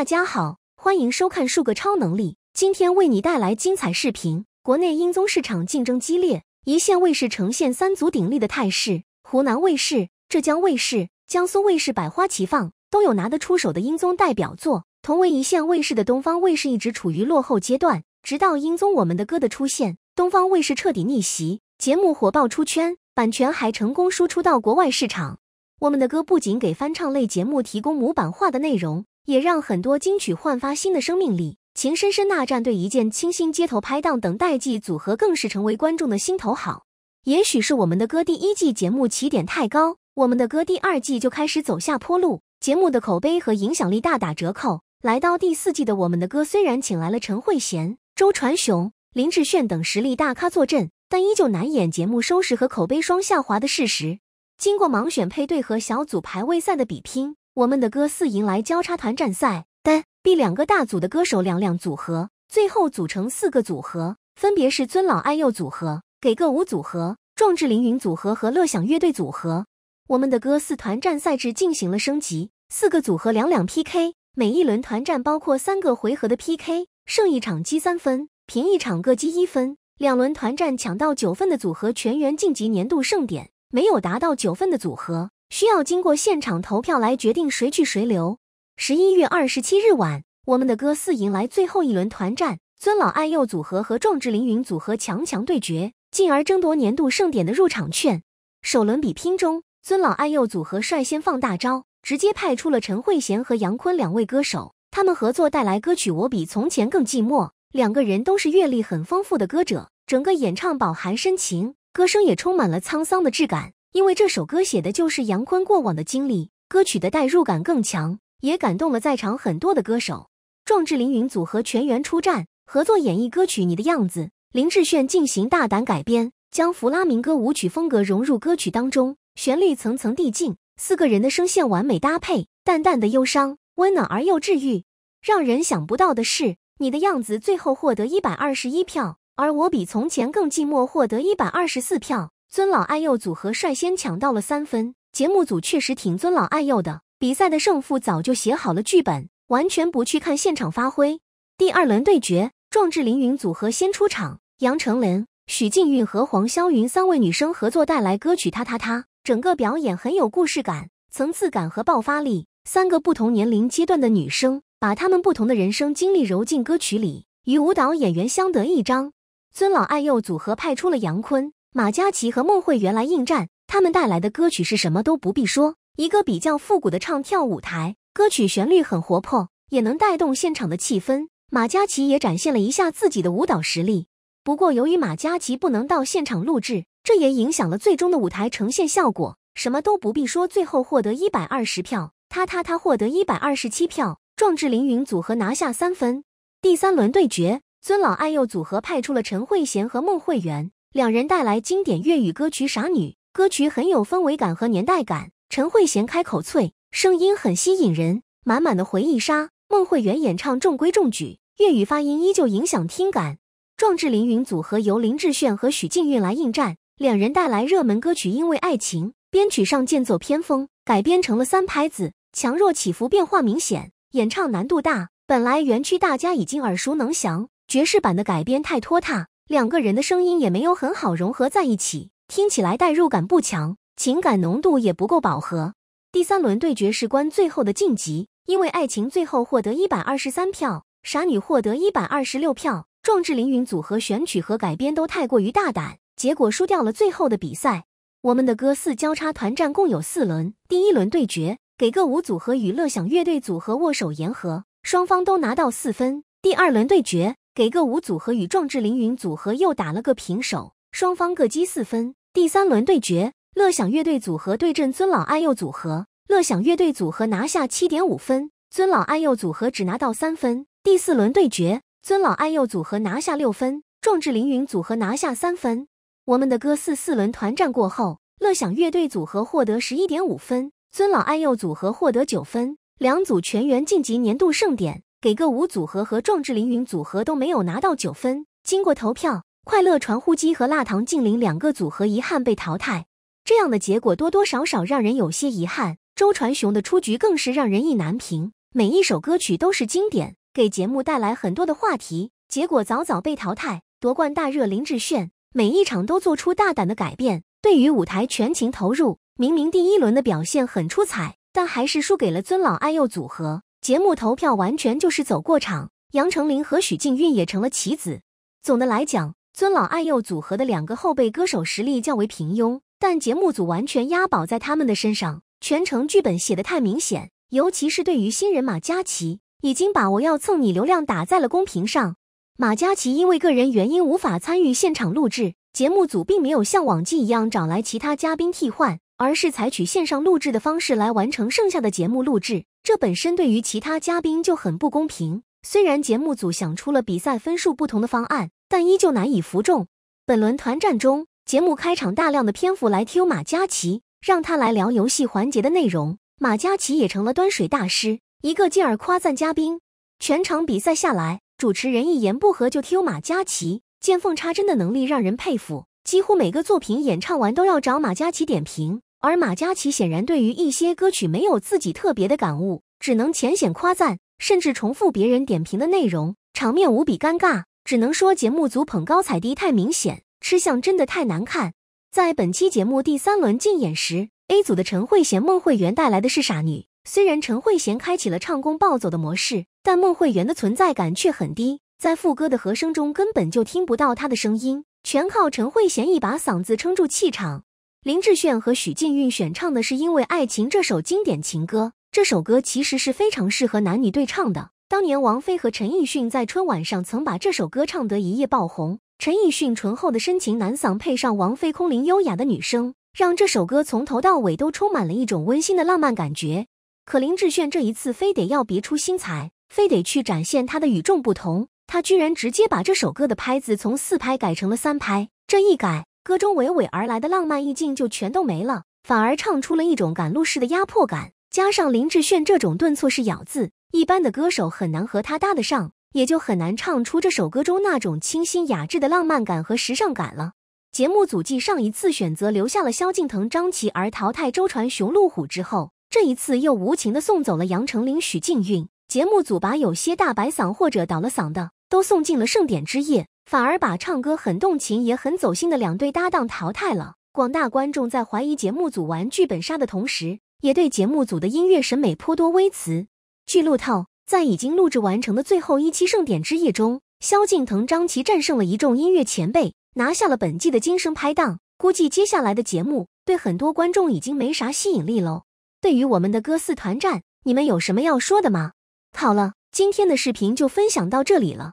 大家好，欢迎收看数个超能力。今天为你带来精彩视频。国内音综市场竞争激烈，一线卫视呈现三足鼎立的态势。湖南卫视、浙江卫视、江苏卫视百花齐放，都有拿得出手的音综代表作。同为一线卫视的东方卫视一直处于落后阶段，直到英综《我们的歌》的出现，东方卫视彻底逆袭，节目火爆出圈，版权还成功输出到国外市场。《我们的歌》不仅给翻唱类节目提供模板化的内容。也让很多金曲焕发新的生命力，《情深深那战队》《一见倾心》《街头拍档》等待季组合更是成为观众的心头好。也许是我们的歌第一季节目起点太高，我们的歌第二季就开始走下坡路，节目的口碑和影响力大打折扣。来到第四季的《我们的歌》，虽然请来了陈慧娴、周传雄、林志炫等实力大咖坐镇，但依旧难掩节目收视和口碑双下滑的事实。经过盲选配对和小组排位赛的比拼。我们的歌四迎来交叉团战赛，单 B 两个大组的歌手两两组合，最后组成四个组合，分别是尊老爱幼组合、给个五组合、壮志凌云组合和乐享乐队组合。我们的歌四团战赛制进行了升级，四个组合两两 PK，每一轮团战包括三个回合的 PK，胜一场积三分，平一场各积一分。两轮团战抢到九分的组合全员晋级年度盛典，没有达到九分的组合。需要经过现场投票来决定谁去谁留。十一月二十七日晚，我们的歌四迎来最后一轮团战，尊老爱幼组合和壮志凌云组合强强对决，进而争夺年度盛典的入场券。首轮比拼中，尊老爱幼组合率先放大招，直接派出了陈慧娴和杨坤两位歌手，他们合作带来歌曲《我比从前更寂寞》。两个人都是阅历很丰富的歌者，整个演唱饱含深情，歌声也充满了沧桑的质感。因为这首歌写的就是杨坤过往的经历，歌曲的代入感更强，也感动了在场很多的歌手。壮志凌云组合全员出战，合作演绎歌曲《你的样子》，林志炫进行大胆改编，将弗拉明戈舞曲风格融入歌曲当中，旋律层层递进，四个人的声线完美搭配，淡淡的忧伤，温暖而又治愈。让人想不到的是，《你的样子》最后获得一百二十一票，而我比从前更寂寞，获得一百二十四票。尊老爱幼组合率先抢到了三分，节目组确实挺尊老爱幼的。比赛的胜负早就写好了剧本，完全不去看现场发挥。第二轮对决，壮志凌云组合先出场，杨丞琳、许晋韵和黄霄云三位女生合作带来歌曲《他他他》，整个表演很有故事感、层次感和爆发力。三个不同年龄阶段的女生把她们不同的人生经历揉进歌曲里，与舞蹈演员相得益彰。尊老爱幼组合派出了杨坤。马嘉祺和孟慧圆来应战，他们带来的歌曲是什么都不必说，一个比较复古的唱跳舞台，歌曲旋律很活泼，也能带动现场的气氛。马嘉祺也展现了一下自己的舞蹈实力。不过由于马嘉祺不能到现场录制，这也影响了最终的舞台呈现效果。什么都不必说，最后获得一百二十票，他他他获得一百二十七票，壮志凌云组合拿下三分。第三轮对决，尊老爱幼组合派出了陈慧娴和孟慧圆。两人带来经典粤语歌曲《傻女》，歌曲很有氛围感和年代感。陈慧娴开口脆，声音很吸引人，满满的回忆杀。孟慧圆演唱中规中矩，粤语发音依旧影响听感。壮志凌云组合由林志炫和许靖韵来应战，两人带来热门歌曲《因为爱情》。编曲上剑走偏锋，改编成了三拍子，强弱起伏变化明显，演唱难度大。本来原曲大家已经耳熟能详，爵士版的改编太拖沓。两个人的声音也没有很好融合在一起，听起来代入感不强，情感浓度也不够饱和。第三轮对决是关最后的晋级，因为爱情最后获得一百二十三票，傻女获得一百二十六票，壮志凌云组合选取和改编都太过于大胆，结果输掉了最后的比赛。我们的歌四交叉团战共有四轮，第一轮对决给个五组合与乐享乐队组合握手言和，双方都拿到四分。第二轮对决。给个五组合与壮志凌云组合又打了个平手，双方各积四分。第三轮对决，乐享乐队组合对阵尊老爱幼组合，乐享乐队组合拿下七点五分，尊老爱幼组合只拿到三分。第四轮对决，尊老爱幼组合拿下六分，壮志凌云组合拿下三分。我们的歌四四轮团战过后，乐享乐队组合获得十一点五分，尊老爱幼组合获得九分，两组全员晋级年度盛典。给个五组合和壮志凌云组合都没有拿到九分。经过投票，快乐传呼机和辣糖静灵两个组合遗憾被淘汰。这样的结果多多少少让人有些遗憾。周传雄的出局更是让人意难平。每一首歌曲都是经典，给节目带来很多的话题。结果早早被淘汰，夺冠大热林志炫每一场都做出大胆的改变，对于舞台全情投入。明明第一轮的表现很出彩，但还是输给了尊老爱幼组合。节目投票完全就是走过场，杨丞琳和许靖韵也成了棋子。总的来讲，尊老爱幼组合的两个后辈歌手实力较为平庸，但节目组完全押宝在他们的身上，全程剧本写的太明显。尤其是对于新人马嘉祺，已经把我要蹭你流量打在了公屏上。马嘉祺因为个人原因无法参与现场录制，节目组并没有像往季一样找来其他嘉宾替换，而是采取线上录制的方式来完成剩下的节目录制。这本身对于其他嘉宾就很不公平。虽然节目组想出了比赛分数不同的方案，但依旧难以服众。本轮团战中，节目开场大量的篇幅来 Q 马嘉祺，让他来聊游戏环节的内容。马嘉祺也成了端水大师，一个劲儿夸赞嘉宾。全场比赛下来，主持人一言不合就 Q 马嘉祺，见缝插针的能力让人佩服。几乎每个作品演唱完都要找马嘉祺点评。而马嘉祺显然对于一些歌曲没有自己特别的感悟，只能浅显夸赞，甚至重复别人点评的内容，场面无比尴尬。只能说节目组捧高踩低太明显，吃相真的太难看。在本期节目第三轮竞演时，A 组的陈慧娴、孟慧圆带来的是《傻女》。虽然陈慧娴开启了唱功暴走的模式，但孟慧圆的存在感却很低，在副歌的和声中根本就听不到她的声音，全靠陈慧娴一把嗓子撑住气场。林志炫和许晋韵选唱的是《因为爱情》这首经典情歌。这首歌其实是非常适合男女对唱的。当年王菲和陈奕迅在春晚上曾把这首歌唱得一夜爆红。陈奕迅醇厚的深情男嗓配上王菲空灵优雅的女声，让这首歌从头到尾都充满了一种温馨的浪漫感觉。可林志炫这一次非得要别出心裁，非得去展现他的与众不同。他居然直接把这首歌的拍子从四拍改成了三拍，这一改。歌中娓娓而来的浪漫意境就全都没了，反而唱出了一种赶路式的压迫感。加上林志炫这种顿挫式咬字，一般的歌手很难和他搭得上，也就很难唱出这首歌中那种清新雅致的浪漫感和时尚感了。节目组继上一次选择留下了萧敬腾、张琪，而淘汰周传雄、陆虎之后，这一次又无情地送走了杨丞琳、许静韵。节目组把有些大白嗓或者倒了嗓的都送进了盛典之夜。反而把唱歌很动情也很走心的两对搭档淘汰了。广大观众在怀疑节目组玩剧本杀的同时，也对节目组的音乐审美颇多微词。据路透，在已经录制完成的最后一期盛典之夜中，萧敬腾、张琪战胜了一众音乐前辈，拿下了本季的金声拍档。估计接下来的节目对很多观众已经没啥吸引力喽。对于我们的歌四团战，你们有什么要说的吗？好了，今天的视频就分享到这里了。